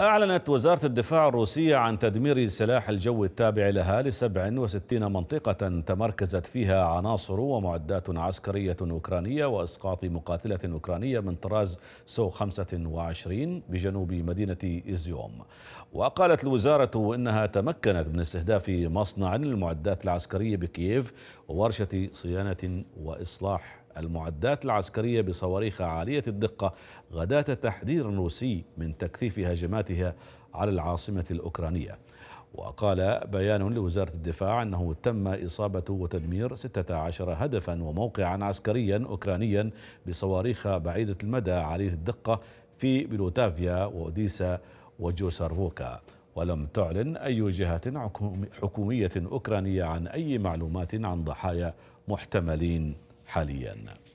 أعلنت وزارة الدفاع الروسية عن تدمير سلاح الجو التابع لها ل 67 منطقة تمركزت فيها عناصر ومعدات عسكرية أوكرانية وإسقاط مقاتلة أوكرانية من طراز سو 25 بجنوب مدينة إزيوم وقالت الوزارة إنها تمكنت من استهداف مصنع للمعدات العسكرية بكييف وورشة صيانة وإصلاح المعدات العسكرية بصواريخ عالية الدقة غداة تحذير روسي من تكثيف هجماتها على العاصمة الأوكرانية وقال بيان لوزارة الدفاع أنه تم إصابة وتدمير 16 هدفا وموقعا عسكريا أوكرانيا بصواريخ بعيدة المدى عالية الدقة في بلوتافيا وأوديسا وجوسارفوكا ولم تعلن أي جهة حكومية أوكرانية عن أي معلومات عن ضحايا محتملين حاليا